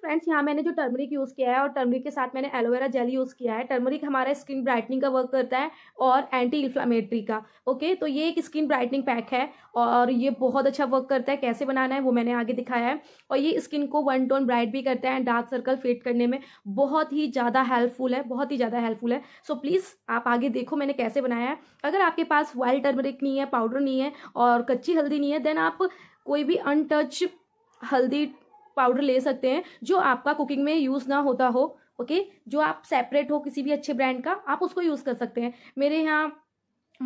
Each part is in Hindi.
फ्रेंड्स यहाँ मैंने जो टर्मरिक यूज़ किया है और टर्मरिक के साथ मैंने एलोवेरा जेल यूज़ किया है टर्मरिक हमारा स्किन ब्राइटनिंग का वर्क करता है और एंटी इन्फ्लामेटरी का ओके तो ये एक स्किन ब्राइटनिंग पैक है और ये बहुत अच्छा वर्क करता है कैसे बनाना है वो मैंने आगे दिखाया है और ये स्किन को वन टोन ब्राइट भी करता है डार्क सर्कल फेड करने में बहुत ही ज़्यादा हेल्पफुल है बहुत ही ज़्यादा हेल्पफुल है सो प्लीज़ आप आगे देखो मैंने कैसे बनाया है अगर आपके पास वाइल्ड टर्मरिक नहीं है पाउडर नहीं है और कच्ची हल्दी नहीं है देन आप कोई भी अनटच हल्दी पाउडर ले सकते हैं जो आपका कुकिंग में यूज़ ना होता हो ओके जो आप सेपरेट हो किसी भी अच्छे ब्रांड का आप उसको यूज़ कर सकते हैं मेरे यहाँ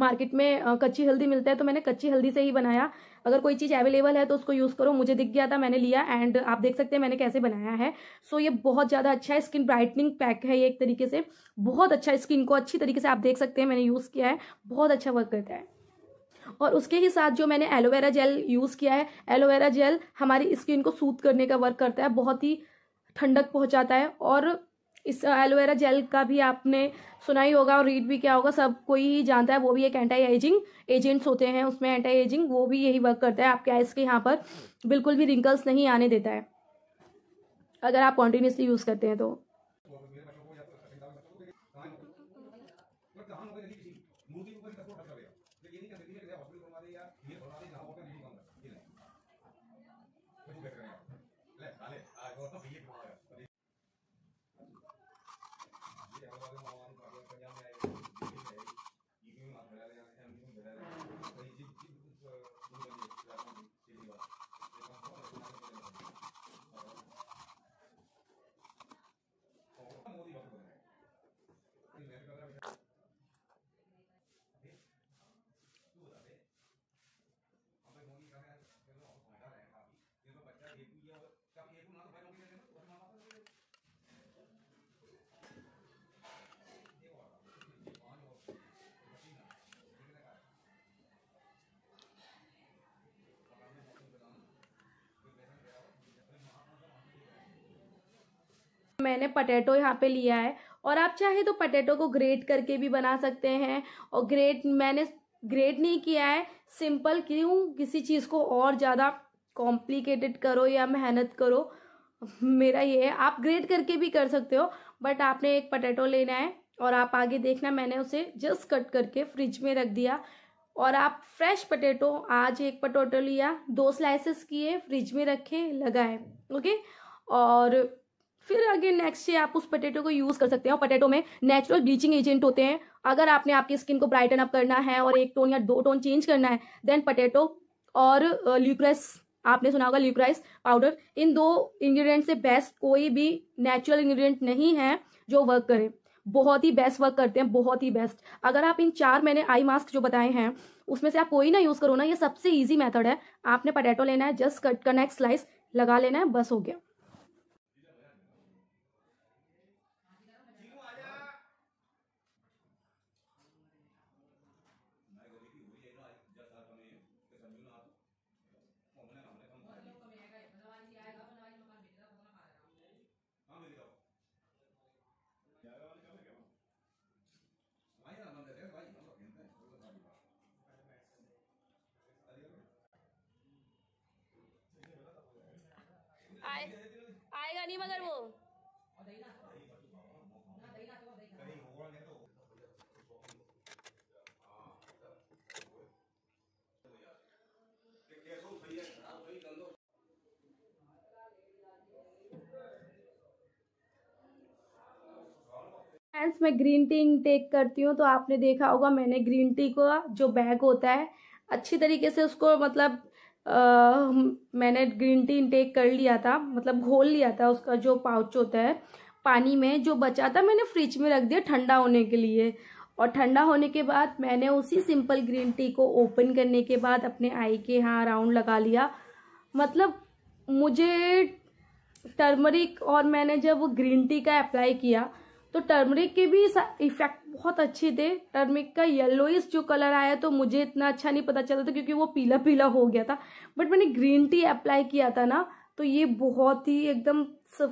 मार्केट में कच्ची हल्दी मिलता है तो मैंने कच्ची हल्दी से ही बनाया अगर कोई चीज़ अवेलेबल है तो उसको यूज़ करो मुझे दिख गया था मैंने लिया एंड आप देख सकते हैं मैंने कैसे बनाया है सो so, ये बहुत ज़्यादा अच्छा है स्किन ब्राइटनिंग पैक है ये एक तरीके से बहुत अच्छा स्किन को अच्छी तरीके से आप देख सकते हैं मैंने यूज़ किया है बहुत अच्छा वर्क करता है और उसके ही साथ जो मैंने एलोवेरा जेल यूज़ किया है एलोवेरा जेल हमारी स्किन को सूद करने का वर्क करता है बहुत ही ठंडक पहुंचाता है और इस एलोवेरा जेल का भी आपने सुना ही होगा और रीड भी क्या होगा सब कोई ही जानता है वो भी एक एंटी एजिंग एजेंट्स होते हैं उसमें एंटी एजिंग वो भी यही वर्क करता है आपके आइस के यहाँ पर बिल्कुल भी रिंकल्स नहीं आने देता है अगर आप कॉन्टीन्यूसली यूज़ करते हैं तो मैंने पटेटो यहाँ पे लिया है और आप चाहे तो पटेटो को ग्रेट करके भी बना सकते हैं और ग्रेट मैंने ग्रेट नहीं किया है सिंपल क्यों किसी चीज़ को और ज़्यादा कॉम्प्लिकेटेड करो या मेहनत करो मेरा ये है आप ग्रेट करके भी कर सकते हो बट आपने एक पटेटो लेना है और आप आगे देखना मैंने उसे जस्ट कट करके फ्रिज में रख दिया और आप फ्रेश पटेटो आज एक पटेटो लिया दो स्लाइसेस किए फ्रिज में रखे लगाए ओके और फिर आगे नेक्स्ट डे आप उस पटेटो को यूज़ कर सकते हैं पटेटो में नेचुरल ब्लीचिंग एजेंट होते हैं अगर आपने आपकी स्किन को ब्राइटन अप करना है और एक टोन या दो टोन चेंज करना है देन पटेटो और ल्यूक्रेस uh, आपने सुना होगा ल्यूक्राइस पाउडर इन दो इंग्रेडिएंट से बेस्ट कोई भी नेचुरल इंग्रेडिएंट नहीं है जो वर्क करे बहुत ही बेस्ट वर्क करते हैं बहुत ही बेस्ट अगर आप इन चार मैंने आई मास्क जो बताए हैं उसमें से आप कोई ना यूज़ करो ना ये सबसे ईजी मेथड है आपने पटेटो लेना है जस्ट कट करना है स्लाइस लगा लेना है बस हो गया है आएगा नहीं मगर वो फ्रेंड्स मैं ग्रीन टी टेक करती हूँ तो आपने देखा होगा मैंने ग्रीन टी को जो बैग होता है अच्छी तरीके से उसको मतलब मैंने ग्रीन टी इनटेक कर लिया था मतलब घोल लिया था उसका जो पाउच होता है पानी में जो बचा था मैंने फ्रिज में रख दिया ठंडा होने के लिए और ठंडा होने के बाद मैंने उसी सिंपल ग्रीन टी को ओपन करने के बाद अपने आई के यहाँ राउंड लगा लिया मतलब मुझे टर्मरिक और मैंने जब ग्रीन टी का अप्लाई किया तो टर्मरिक के भी इफेक्ट बहुत अच्छे थे टर्मरिक का येलोइस जो कलर आया तो मुझे इतना अच्छा नहीं पता चला था क्योंकि वो पीला पीला हो गया था बट मैंने ग्रीन टी अप्लाई किया था ना तो ये बहुत ही एकदम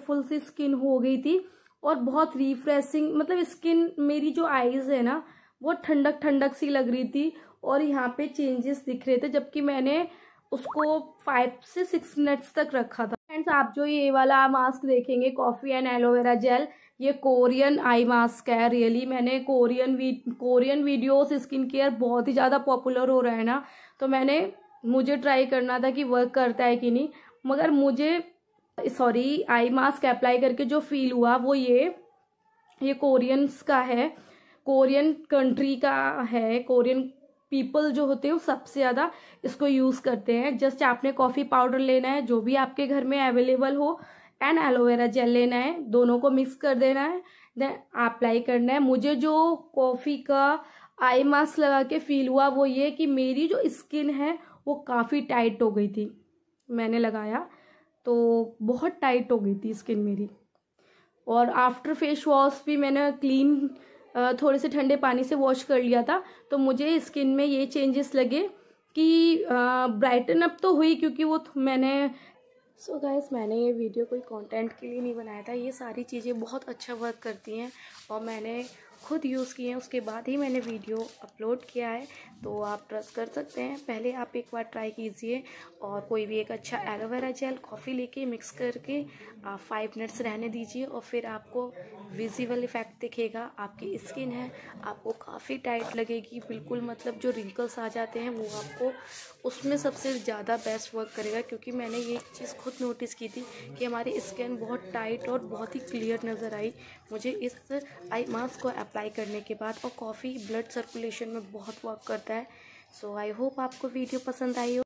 फुल सी स्किन हो गई थी और बहुत रिफ्रेशिंग मतलब स्किन मेरी जो आईज है ना बहुत ठंडक ठंडक सी लग रही थी और यहाँ पे चेंजेस दिख रहे थे जबकि मैंने उसको फाइव से सिक्स मिनट्स तक रखा था फ्रेंड्स आप जो ये वाला मास्क देखेंगे कॉफ़ी एंड एलोवेरा जेल ये कोरियन आई मास्क है रियली मैंने कोरियन वी कोरियन वीडियोस स्किन केयर बहुत ही ज़्यादा पॉपुलर हो रहा है ना तो मैंने मुझे ट्राई करना था कि वर्क करता है कि नहीं मगर मुझे सॉरी आई मास्क अप्लाई करके जो फील हुआ वो ये ये कोरियंस का है कोरियन कंट्री का है कोरियन पीपल जो होते हैं वो सबसे ज़्यादा इसको यूज़ करते हैं जस्ट आपने कॉफ़ी पाउडर लेना है जो भी आपके घर में अवेलेबल हो एंड एलोवेरा जेल लेना है दोनों को मिक्स कर देना है देन अप्लाई करना है मुझे जो कॉफ़ी का आई मास्क लगा के फील हुआ वो ये कि मेरी जो स्किन है वो काफ़ी टाइट हो गई थी मैंने लगाया तो बहुत टाइट हो गई थी स्किन मेरी और आफ्टर फेस वॉश भी मैंने क्लीन थोड़े से ठंडे पानी से वॉश कर लिया था तो मुझे स्किन में ये चेंजेस लगे कि ब्राइटन अप तो हुई क्योंकि वो मैंने सो so गैस मैंने ये वीडियो कोई कंटेंट के लिए नहीं बनाया था ये सारी चीज़ें बहुत अच्छा वर्क करती हैं और मैंने खुद यूज़ किए हैं उसके बाद ही मैंने वीडियो अपलोड किया है तो आप ट्रस्ट कर सकते हैं पहले आप एक बार ट्राई कीजिए और कोई भी एक अच्छा एलोवेरा जेल कॉफ़ी लेके मिक्स करके आप फाइव मिनट्स रहने दीजिए और फिर आपको विजिबल इफेक्ट दिखेगा आपकी स्किन है आपको काफ़ी टाइट लगेगी बिल्कुल मतलब जो रिंकल्स आ जाते हैं वो आपको उसमें सबसे ज़्यादा बेस्ट वर्क करेगा क्योंकि मैंने ये चीज़ खुद नोटिस की थी कि हमारी स्किन बहुत टाइट और बहुत ही क्लियर नज़र आई मुझे इस आई मास्क को अप्लाई करने के बाद और कॉफ़ी ब्लड सर्कुलेशन में बहुत वर्क करता है सो आई होप आपको वीडियो पसंद आई हो